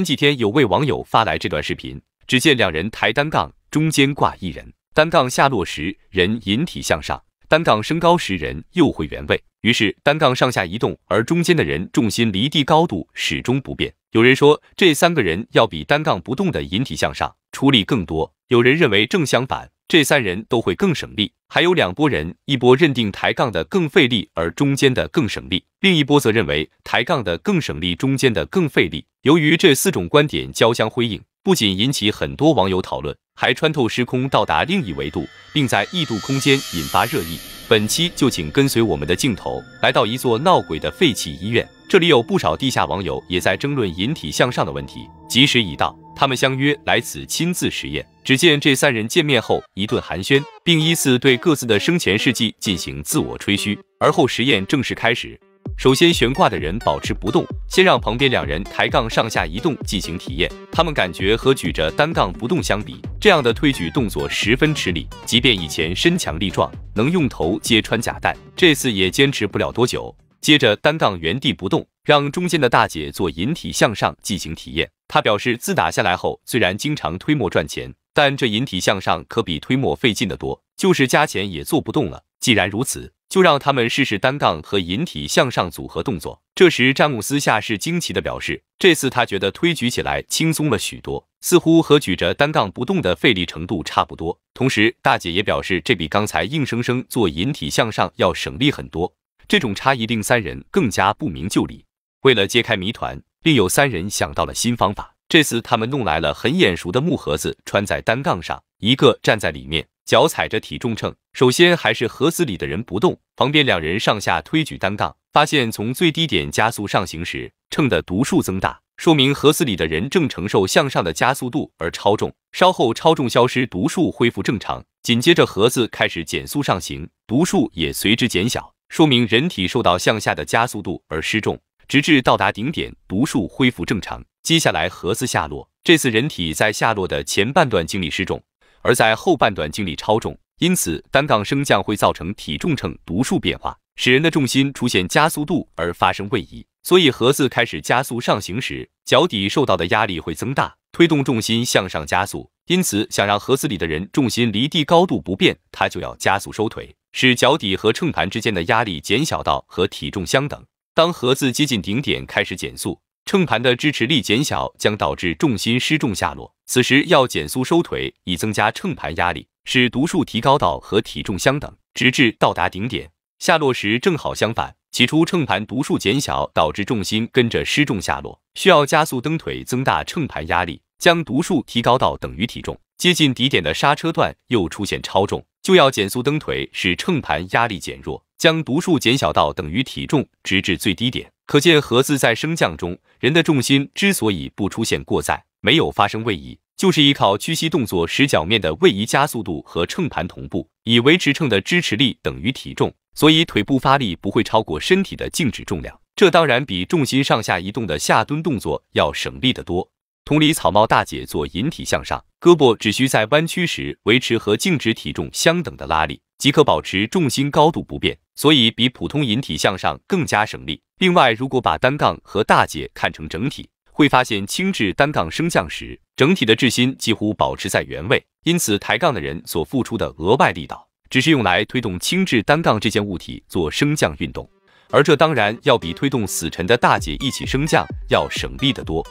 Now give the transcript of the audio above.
前几天有位网友发来这段视频，只见两人抬单杠，中间挂一人，单杠下落时人引体向上，单杠升高时人又回原位，于是单杠上下移动，而中间的人重心离地高度始终不变。有人说这三个人要比单杠不动的引体向上出力更多，有人认为正相反，这三人都会更省力。还有两拨人，一波认定抬杠的更费力，而中间的更省力；另一波则认为抬杠的更省力，中间的更费力。由于这四种观点交相辉映，不仅引起很多网友讨论，还穿透时空到达另一维度，并在异度空间引发热议。本期就请跟随我们的镜头，来到一座闹鬼的废弃医院，这里有不少地下网友也在争论引体向上的问题。吉时已到，他们相约来此亲自实验。只见这三人见面后一顿寒暄，并依次对各自的生前事迹进行自我吹嘘，而后实验正式开始。首先悬挂的人保持不动，先让旁边两人抬杠上下移动进行体验。他们感觉和举着单杠不动相比，这样的推举动作十分吃力。即便以前身强力壮，能用头接穿甲弹，这次也坚持不了多久。接着单杠原地不动，让中间的大姐做引体向上进行体验。他表示，自打下来后，虽然经常推磨赚钱。但这引体向上可比推磨费劲的多，就是加钱也做不动了。既然如此，就让他们试试单杠和引体向上组合动作。这时，詹姆斯下士惊奇的表示，这次他觉得推举起来轻松了许多，似乎和举着单杠不动的费力程度差不多。同时，大姐也表示，这比刚才硬生生做引体向上要省力很多。这种差异令三人更加不明就里。为了揭开谜团，另有三人想到了新方法。这次他们弄来了很眼熟的木盒子，穿在单杠上，一个站在里面，脚踩着体重秤。首先还是盒子里的人不动，旁边两人上下推举单杠。发现从最低点加速上行时，秤的读数增大，说明盒子里的人正承受向上的加速度而超重。稍后超重消失，读数恢复正常。紧接着盒子开始减速上行，读数也随之减小，说明人体受到向下的加速度而失重。直至到达顶点，毒素恢复正常。接下来盒子下落，这次人体在下落的前半段经历失重，而在后半段经历超重，因此单杠升降会造成体重秤毒素变化，使人的重心出现加速度而发生位移。所以盒子开始加速上行时，脚底受到的压力会增大，推动重心向上加速。因此，想让盒子里的人重心离地高度不变，他就要加速收腿，使脚底和秤盘之间的压力减小到和体重相等。当盒子接近顶点开始减速，秤盘的支持力减小，将导致重心失重下落。此时要减速收腿，以增加秤盘压力，使读数提高到和体重相等，直至到达顶点。下落时正好相反，起初秤盘读数减小，导致重心跟着失重下落，需要加速蹬腿增大秤盘压力，将读数提高到等于体重。接近底点的刹车段又出现超重。就要减速蹬腿，使秤盘压力减弱，将读数减小到等于体重，直至最低点。可见盒子在升降中，人的重心之所以不出现过载，没有发生位移，就是依靠屈膝动作使脚面的位移加速度和秤盘同步，以维持秤的支持力等于体重。所以腿部发力不会超过身体的静止重量，这当然比重心上下移动的下蹲动作要省力得多。同理，草帽大姐做引体向上，胳膊只需在弯曲时维持和静止体重相等的拉力，即可保持重心高度不变，所以比普通引体向上更加省力。另外，如果把单杠和大姐看成整体，会发现轻质单杠升降时，整体的质心几乎保持在原位，因此抬杠的人所付出的额外力道，只是用来推动轻质单杠这件物体做升降运动，而这当然要比推动死沉的大姐一起升降要省力得多。